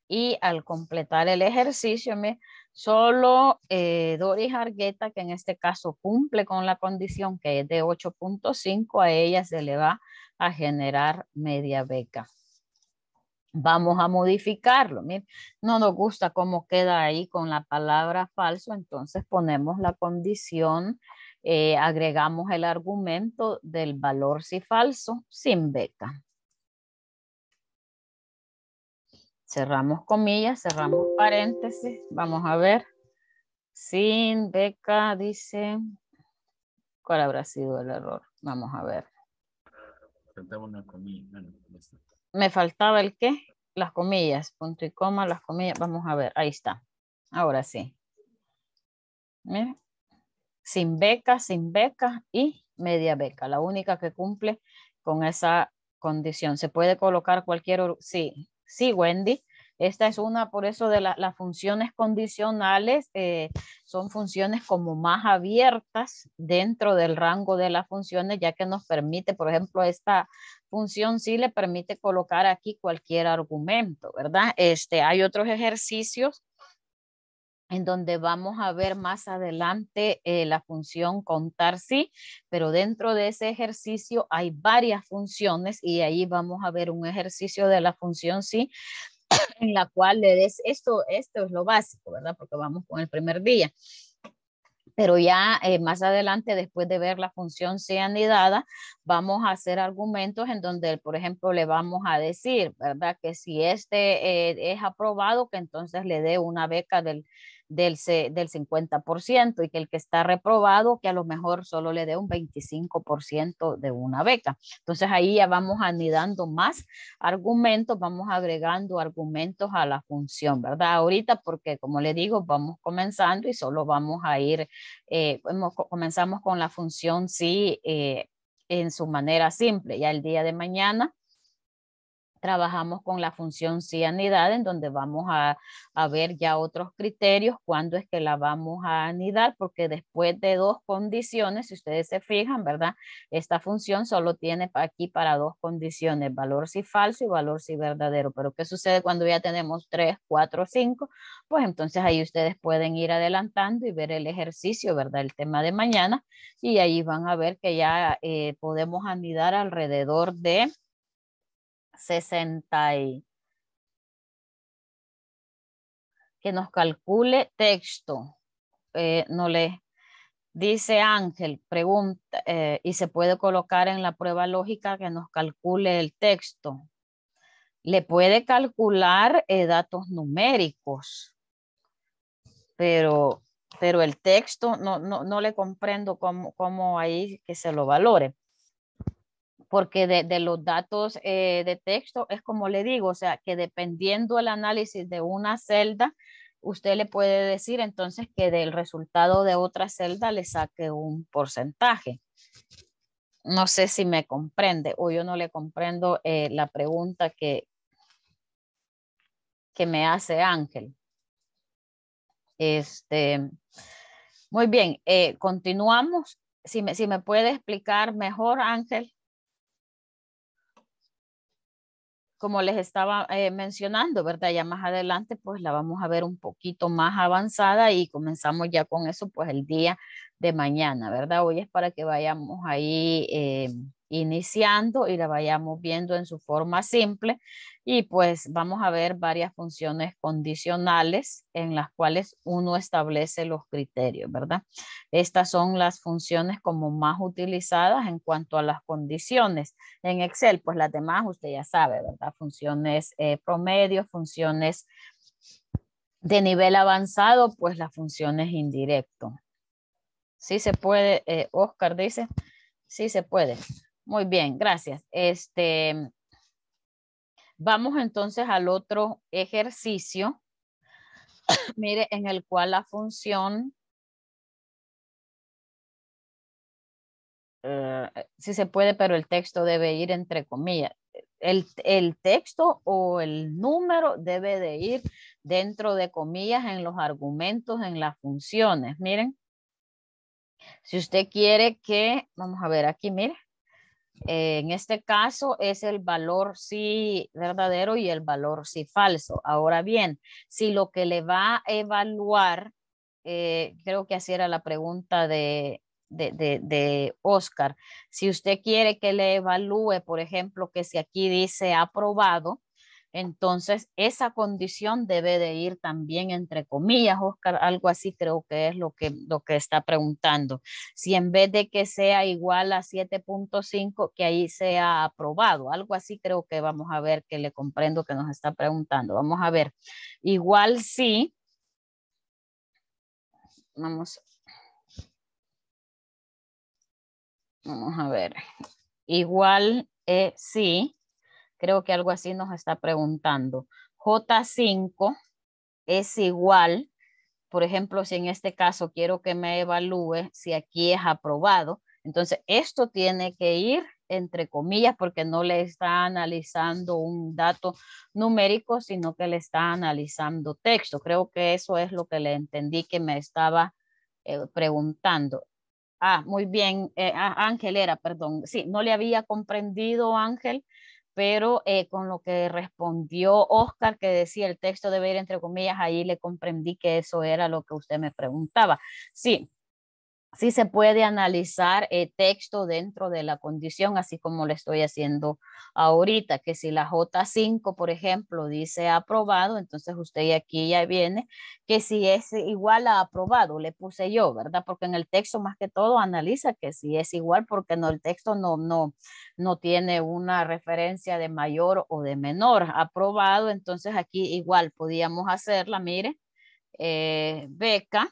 Y al completar el ejercicio, mire, Solo eh, Doris Argueta, que en este caso cumple con la condición que es de 8.5, a ella se le va a generar media beca. Vamos a modificarlo. no nos gusta cómo queda ahí con la palabra falso, entonces ponemos la condición, eh, agregamos el argumento del valor si falso sin beca. cerramos comillas, cerramos paréntesis, vamos a ver. Sin beca dice, ¿cuál habrá sido el error? Vamos a ver. una comilla. Me faltaba el qué? Las comillas, punto y coma, las comillas. Vamos a ver, ahí está. Ahora sí. Sin beca, sin beca y media beca. La única que cumple con esa condición. Se puede colocar cualquier, sí, Sí, Wendy. Esta es una, por eso de las funciones condicionales eh, son funciones como más abiertas dentro del rango de las funciones, ya que nos permite, por ejemplo, esta función sí le permite colocar aquí cualquier argumento, ¿verdad? Este, hay otros ejercicios en donde vamos a ver más adelante eh, la función contar sí, pero dentro de ese ejercicio hay varias funciones y ahí vamos a ver un ejercicio de la función sí en la cual le des esto, esto es lo básico, ¿verdad? Porque vamos con el primer día. Pero ya eh, más adelante, después de ver la función sí anidada, vamos a hacer argumentos en donde, por ejemplo, le vamos a decir, ¿verdad? Que si este eh, es aprobado, que entonces le dé una beca del del, del 50% y que el que está reprobado que a lo mejor solo le dé un 25% de una beca. Entonces ahí ya vamos anidando más argumentos, vamos agregando argumentos a la función, ¿verdad? Ahorita porque como le digo, vamos comenzando y solo vamos a ir, eh, comenzamos con la función sí eh, en su manera simple, ya el día de mañana trabajamos con la función si anidad, en donde vamos a, ver ya otros criterios, cuándo es que la vamos a anidar, porque después de dos condiciones, si ustedes se fijan, ¿verdad? Esta función solo tiene aquí para dos condiciones, valor si falso y valor si verdadero. Pero ¿qué sucede cuando ya tenemos tres, cuatro, cinco? Pues entonces ahí ustedes pueden ir adelantando y ver el ejercicio, ¿verdad? El tema de mañana. Y ahí van a ver que ya eh, podemos anidar alrededor de 60 que nos calcule texto. Eh, no le dice Ángel, pregunta, eh, y se puede colocar en la prueba lógica que nos calcule el texto. Le puede calcular eh, datos numéricos, pero, pero el texto no, no, no le comprendo cómo, cómo ahí que se lo valore porque de, los datos eh, de texto es como le digo, o sea, que dependiendo el análisis de una celda, usted le puede decir entonces que del resultado de otra celda le saque un porcentaje. No sé si me comprende o yo no le comprendo eh, la pregunta que, que me hace Ángel. Este, muy bien, eh, continuamos. si me puede explicar mejor, Ángel. como les estaba eh, mencionando, ¿verdad? Ya más adelante, pues la vamos a ver un poquito más avanzada y comenzamos ya con eso, pues el día de mañana, ¿verdad? Hoy es para que vayamos ahí em, iniciando y la vayamos viendo en su forma simple y pues vamos a ver varias funciones condicionales en las cuales uno establece los criterios, ¿verdad? Estas son las funciones como más utilizadas en cuanto a las condiciones. En Excel, pues las demás usted ya sabe, ¿verdad? Funciones eh, promedio, funciones de nivel avanzado, pues las funciones indirecto. Sí se puede, eh, Oscar dice, sí se puede. Muy bien, gracias. Este, vamos entonces al otro ejercicio, mire, en el cual la función, eh, si se puede, pero el texto debe ir entre comillas. El, el, texto o el número debe de ir dentro de comillas en los argumentos, en las funciones. Miren, si usted quiere que, vamos a ver aquí, mire, eh, en este caso es el valor sí verdadero y el valor sí falso. Ahora bien, si lo que le va a evaluar, eh, creo que así era la pregunta de, de, de, de, Oscar, si usted quiere que le evalúe, por ejemplo, que si aquí dice aprobado, entonces, esa condición debe de ir también entre comillas, Oscar, algo así creo que es lo que, lo que está preguntando. Si en vez de que sea igual a 7.5, que ahí sea aprobado, algo así creo que vamos a ver que le comprendo que nos está preguntando. Vamos a ver, igual sí, vamos, vamos a ver, igual es eh, sí creo que algo así nos está preguntando. J5 es igual, por ejemplo, si en este caso quiero que me evalúe si aquí es aprobado, entonces esto tiene que ir entre comillas porque no le está analizando un dato numérico, sino que le está analizando texto. Creo que eso es lo que le entendí que me estaba eh, preguntando. Ah, muy bien, eh, Ángel era, perdón. Sí, no le había comprendido, Ángel, pero eh, con lo que respondió Oscar, que decía el texto debe ir entre comillas, ahí le comprendí que eso era lo que usted me preguntaba. Sí, sí se puede analizar el texto dentro de la condición, así como le estoy haciendo ahorita, que si la J5, por ejemplo, dice aprobado, entonces usted aquí ya viene, que si es igual a aprobado, le puse yo, ¿verdad? Porque en el texto más que todo analiza que si es igual, porque no, el texto no, no, no tiene una referencia de mayor o de menor, aprobado, entonces aquí igual podíamos hacerla, mire, eh, beca,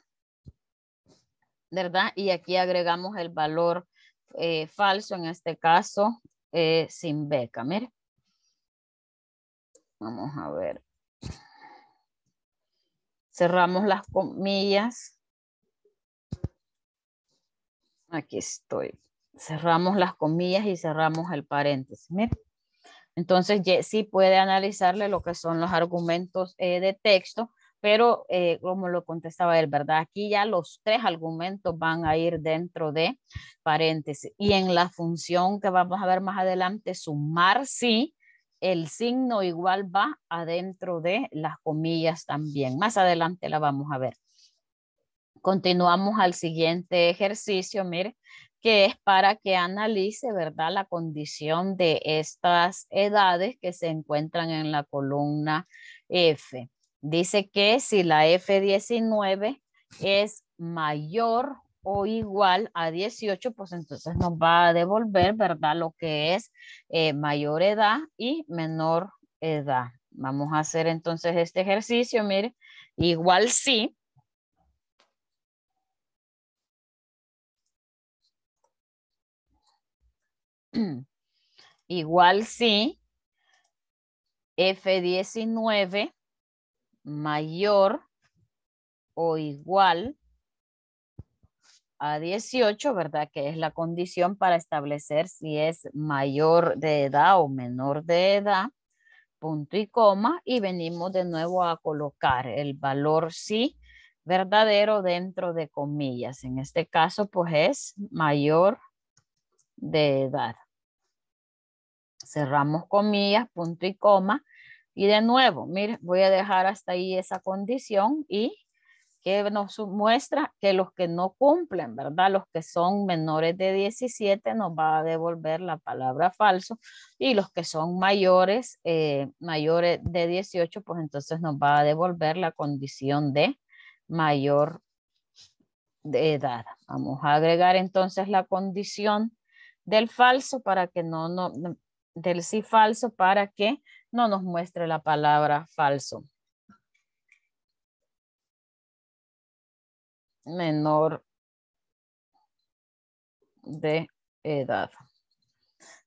¿verdad? Y aquí agregamos el valor eh, falso, en este caso, eh, sin beca. Mire. Vamos a ver. Cerramos las comillas. Aquí estoy. Cerramos las comillas y cerramos el paréntesis. Mire. Entonces, sí puede analizarle lo que son los argumentos eh, de texto pero eh, como lo contestaba él, ¿verdad? Aquí ya los tres argumentos van a ir dentro de paréntesis. Y en la función que vamos a ver más adelante, sumar sí, el signo igual va adentro de las comillas también. Más adelante la vamos a ver. Continuamos al siguiente ejercicio, mire, que es para que analice, ¿verdad? La condición de estas edades que se encuentran en la columna F. Dice que si la F19 es mayor o igual a 18, pues entonces nos va a devolver, ¿verdad? Lo que es eh, mayor edad y menor edad. Vamos a hacer entonces este ejercicio, mire, igual sí. igual sí, F19 mayor o igual a 18, ¿verdad? Que es la condición para establecer si es mayor de edad o menor de edad, punto y coma, y venimos de nuevo a colocar el valor sí verdadero dentro de comillas. En este caso, pues es mayor de edad. Cerramos comillas, punto y coma, y de nuevo, mire, voy a dejar hasta ahí esa condición y que nos muestra que los que no cumplen, ¿verdad? Los que son menores de 17 nos va a devolver la palabra falso y los que son mayores, eh, mayores de 18, pues entonces nos va a devolver la condición de mayor de edad. Vamos a agregar entonces la condición del falso para que no, no del sí falso para que no nos muestre la palabra falso. Menor de edad.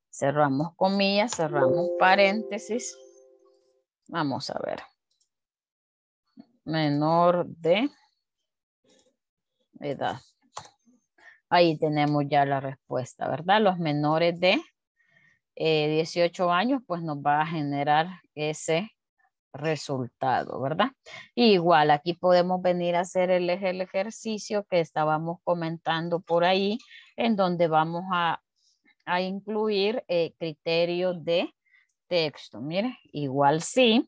Cerramos comillas, cerramos paréntesis. Vamos a ver. Menor de edad. Ahí tenemos ya la respuesta, ¿verdad? Los menores de 18 eh, años, pues nos va a generar ese resultado, ¿verdad? igual, aquí podemos venir a hacer el, ejercicio que estábamos comentando por ahí, en donde vamos a, incluir eh, criterio de texto. Mire, igual sí.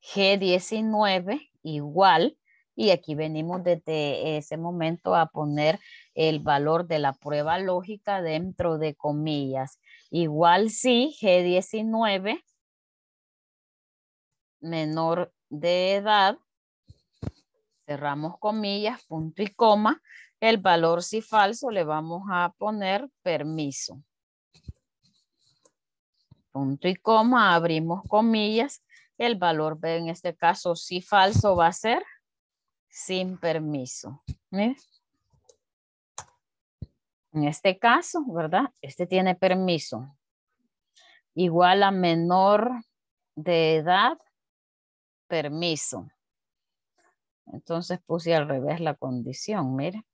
G19 igual y aquí venimos desde ese momento a poner el valor de la prueba lógica dentro de comillas. Igual si G19 menor de edad, cerramos comillas, punto y coma, el valor si falso le vamos a poner permiso. Punto y coma, abrimos comillas, el valor en este caso si falso va a ser sin permiso. ¿eh? En este caso, ¿verdad? Este tiene permiso. Igual a menor de edad, permiso. Entonces puse al revés la condición, mire.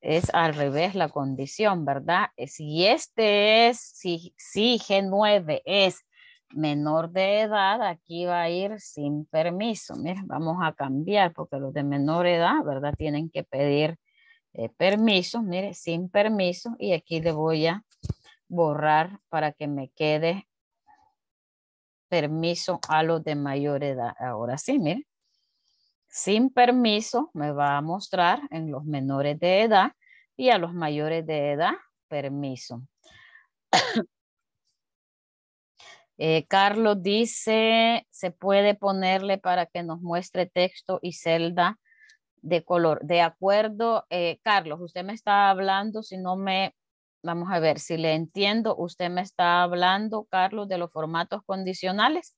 Es al revés la condición, ¿verdad? Si este es, si, si G9 es menor de edad, aquí va a ir sin permiso. Mire, vamos a cambiar porque los de menor edad, ¿verdad? Tienen que pedir eh, permiso, mire, sin permiso. Y aquí le voy a borrar para que me quede permiso a los de mayor edad. Ahora sí, mire. Sin permiso me va a mostrar en los menores de edad y a los mayores de edad permiso. Eh, Carlos dice, se puede ponerle para que nos muestre texto y celda de color. De acuerdo, eh, Carlos, usted me está hablando, si no me, vamos a ver, si le entiendo, usted me está hablando, Carlos, de los formatos condicionales.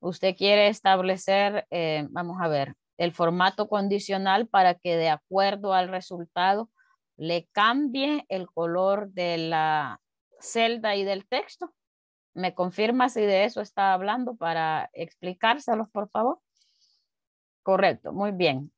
Usted quiere establecer, eh, vamos a ver, el formato condicional para que de acuerdo al resultado le cambie el color de la celda y del texto. ¿Me confirma si de eso está hablando para explicárselos, por favor? Correcto, muy bien.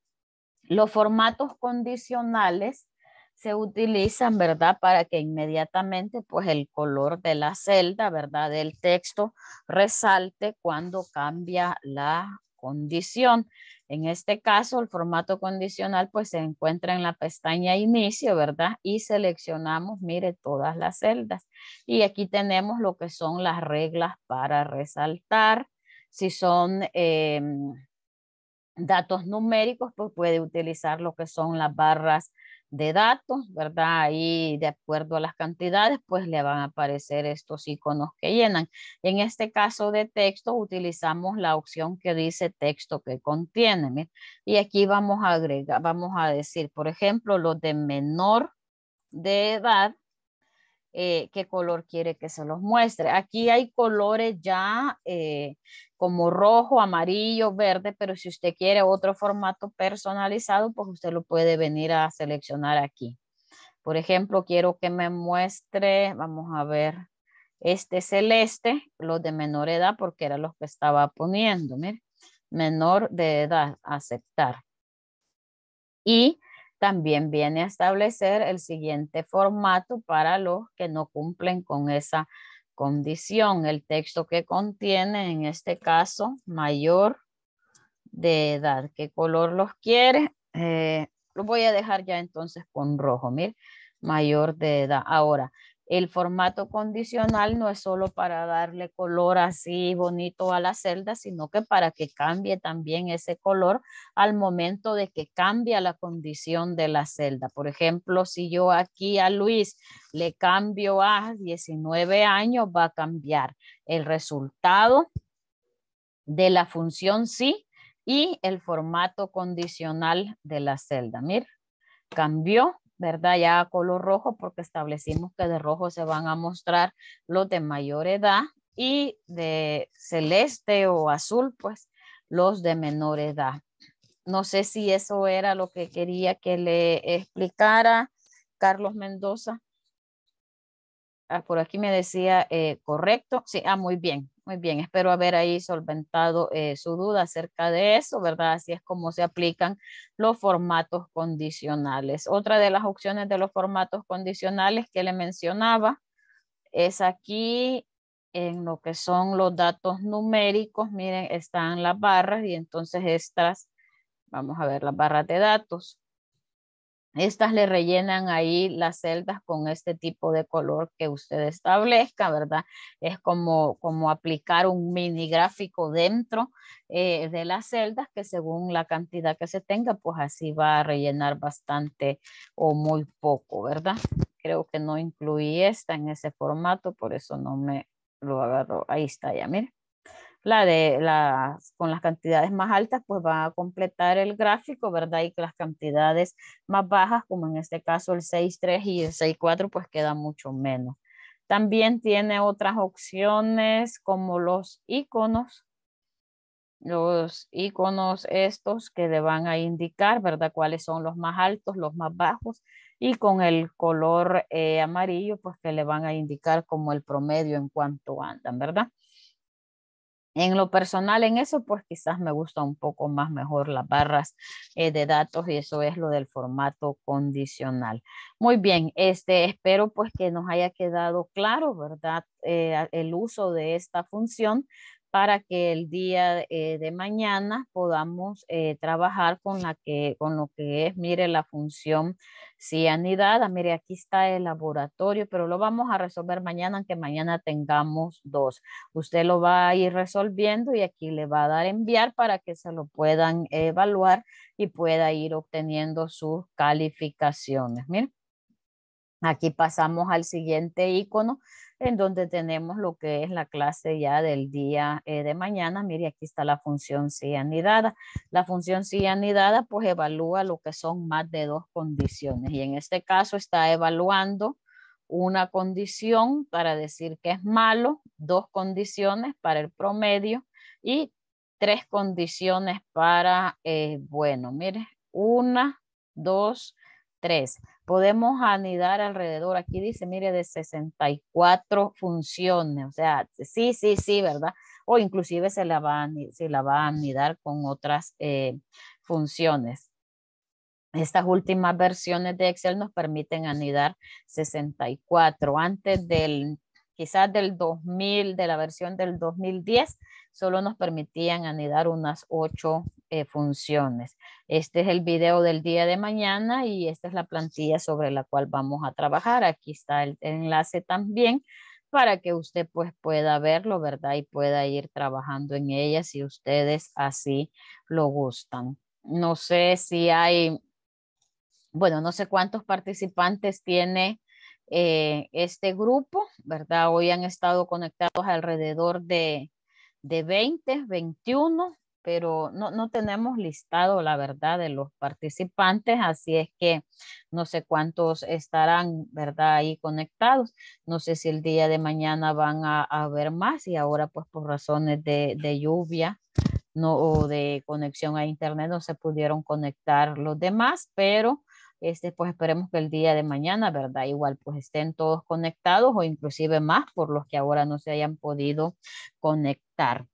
Los formatos condicionales se utilizan, ¿verdad? Para que inmediatamente, pues, el color de la celda, ¿verdad? Del texto resalte cuando cambia la condición. En este caso, el formato condicional pues se encuentra en la pestaña inicio, ¿verdad? Y seleccionamos, mire, todas las celdas. Y aquí tenemos lo que son las reglas para resaltar. Si son em, datos numéricos, pues puede utilizar lo que son las barras de datos, ¿verdad? Y de acuerdo a las cantidades, pues le van a aparecer estos iconos que llenan. En este caso de texto utilizamos la opción que dice texto que contiene. Y aquí vamos a agregar, vamos a decir, por ejemplo, los de menor de edad, eh, qué color quiere que se los muestre. Aquí hay colores ya eh, como rojo, amarillo, verde, pero si usted quiere otro formato personalizado, pues usted lo puede venir a seleccionar aquí. Por ejemplo, quiero que me muestre, vamos a ver, este celeste, los de menor edad, porque eran los que estaba poniendo, mire, menor de edad, aceptar. Y también viene a establecer el siguiente formato para los que no cumplen con esa condición. El texto que contiene, en este caso, mayor de edad. ¿Qué color los quiere? Eh, lo voy a dejar ya entonces con rojo, mire, mayor de edad. Ahora, el formato condicional no es solo para darle color así bonito a la celda, sino que para que cambie también ese color al momento de que cambia la condición de la celda. Por ejemplo, si yo aquí a Luis le cambio a 19 años, va a cambiar el resultado de la función sí y el formato condicional de la celda. Mira, cambió ¿verdad? Ya a color rojo porque establecimos que de rojo se van a mostrar los de mayor edad y de celeste o azul, pues los de menor edad. No sé si eso era lo que quería que le explicara Carlos Mendoza. Ah, por aquí me decía, eh, correcto. Sí, ah, muy bien, muy bien. Espero haber ahí solventado eh, su duda acerca de eso, ¿verdad? Así es como se aplican los formatos condicionales. Otra de las opciones de los formatos condicionales que le mencionaba es aquí en lo que son los datos numéricos. Miren, están las barras y entonces estas, vamos a ver las barras de datos estas le rellenan ahí las celdas con este tipo de color que usted establezca, ¿verdad? Es como, como aplicar un mini gráfico dentro eh, de las celdas que según la cantidad que se tenga, pues así va a rellenar bastante o muy poco, ¿verdad? Creo que no incluí esta en ese formato, por eso no me lo agarro. Ahí está ya, mire la de las con las cantidades más altas pues va a completar el gráfico, ¿verdad? Y que las cantidades más bajas, como en este caso el 6.3 y el 6.4, pues queda mucho menos. También tiene otras opciones como los iconos, los iconos estos que le van a indicar, ¿verdad? Cuáles son los más altos, los más bajos y con el color eh, amarillo, pues que le van a indicar como el promedio en cuanto andan, ¿verdad? En lo personal, en eso, pues quizás me gusta un poco más mejor las barras eh, de datos y eso es lo del formato condicional. Muy bien, este, espero pues que nos haya quedado claro, ¿verdad? Eh, el uso de esta función para que el día eh, de mañana podamos eh, trabajar con, la que, con lo que es, mire, la función cianidada. Mire, aquí está el laboratorio, pero lo vamos a resolver mañana, aunque mañana tengamos dos. Usted lo va a ir resolviendo y aquí le va a dar enviar para que se lo puedan evaluar y pueda ir obteniendo sus calificaciones. Mire, aquí pasamos al siguiente icono en donde tenemos lo que es la clase ya del día eh, de mañana. Mire, aquí está la función sí anidada. La función sí anidada pues evalúa lo que son más de dos condiciones y en este caso está evaluando una condición para decir que es malo, dos condiciones para el promedio y tres condiciones para, eh, bueno, mire, una, dos, tres podemos anidar alrededor, aquí dice, mire, de 64 funciones, o sea, sí, sí, sí, ¿verdad? O inclusive se la va a, anidar con otras eh, funciones. Estas últimas versiones de Excel nos permiten anidar 64. Antes del quizás del 2000, de la versión del 2010, solo nos permitían anidar unas ocho eh, funciones. Este es el video del día de mañana y esta es la plantilla sobre la cual vamos a trabajar. Aquí está el enlace también para que usted pues pueda verlo, ¿verdad? Y pueda ir trabajando en ella si ustedes así lo gustan. No sé si hay, bueno, no sé cuántos participantes tiene eh, este grupo, ¿verdad? Hoy han estado conectados alrededor de, 20, 21, pero no, tenemos listado, la verdad, de los participantes, así es que no sé cuántos estarán, ¿verdad? Ahí conectados. No sé si el día de mañana van a, haber más y ahora pues por razones de, lluvia no, o de conexión a internet no se pudieron conectar los demás, pero este, pues esperemos que el día de mañana, ¿verdad? Igual pues estén todos conectados o inclusive más por los que ahora no se hayan podido conectar.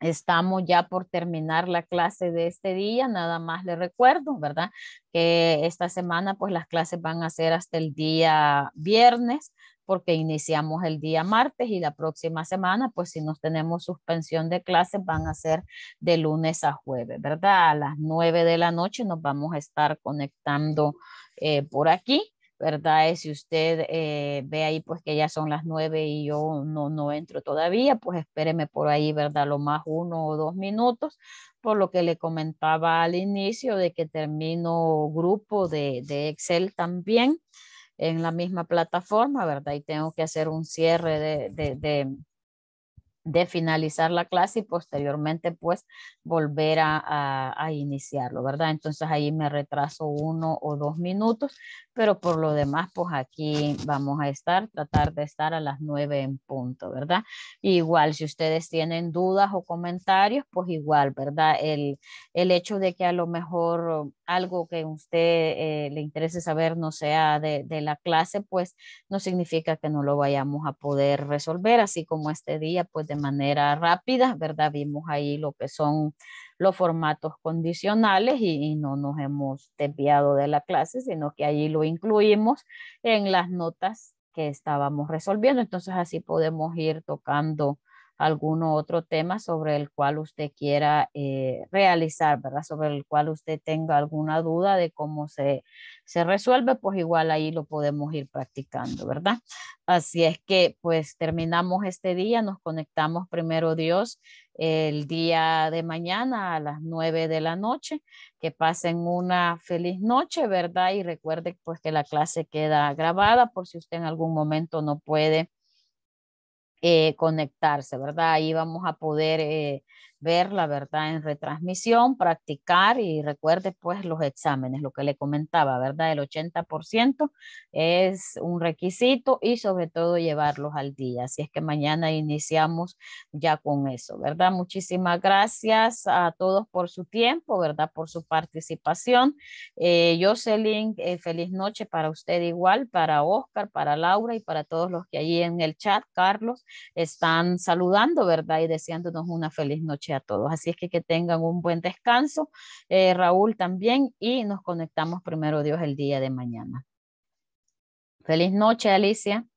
Estamos ya por terminar la clase de este día, nada más le recuerdo, ¿verdad? Que esta semana pues las clases van a ser hasta el día viernes, porque iniciamos el día martes y la próxima semana, pues si nos tenemos suspensión de clases, van a ser de lunes a jueves, ¿verdad? A las nueve de la noche nos vamos a estar conectando eh, por aquí. ¿verdad? Si usted eh, ve ahí pues que ya son las nueve y yo no, no entro todavía, pues espéreme por ahí, ¿verdad? Lo más uno o dos minutos, por lo que le comentaba al inicio de que termino grupo de, de Excel también en la misma plataforma, ¿verdad? Y tengo que hacer un cierre de, de, de finalizar la clase y posteriormente pues volver a, a, iniciarlo, ¿verdad? Entonces ahí me retraso uno o dos minutos, pero por lo demás pues aquí vamos a estar, tratar de estar a las nueve en punto, ¿verdad? Igual si ustedes tienen dudas o comentarios, pues igual, ¿verdad? El, hecho de que a lo mejor algo que a usted eh, le interese saber no sea de, de la clase, pues no significa que no lo vayamos a poder resolver, así como este día pues de manera rápida, ¿verdad? Vimos ahí lo que son los formatos condicionales y, no nos hemos desviado de la clase, sino que allí lo incluimos en las notas que estábamos resolviendo. Entonces así podemos ir tocando algún otro tema sobre el cual usted quiera eh, realizar, ¿verdad? Sobre el cual usted tenga alguna duda de cómo se, se resuelve, pues igual ahí lo podemos ir practicando, ¿verdad? Así es que pues terminamos este día, nos conectamos primero Dios el día de mañana a las nueve de la noche. Que pasen una feliz noche, ¿verdad? Y recuerde pues que la clase queda grabada por si usted en algún momento no puede eh, conectarse, ¿verdad? Ahí vamos a poder eh, ver la verdad en retransmisión, practicar y recuerde pues los exámenes, lo que le comentaba, ¿verdad? El 80% es un requisito y sobre todo llevarlos al día. Así es que mañana iniciamos ya con eso, ¿verdad? Muchísimas gracias a todos por su tiempo, ¿verdad? Por su participación. Eh, Jocelyn, eh, feliz noche para usted igual, para Oscar, para Laura y para todos los que allí en el chat, Carlos, están saludando, ¿verdad? Y deseándonos una feliz noche a todos. Así es que que tengan un buen descanso, eh, Raúl también, y nos conectamos primero Dios el día de mañana. Feliz noche, Alicia.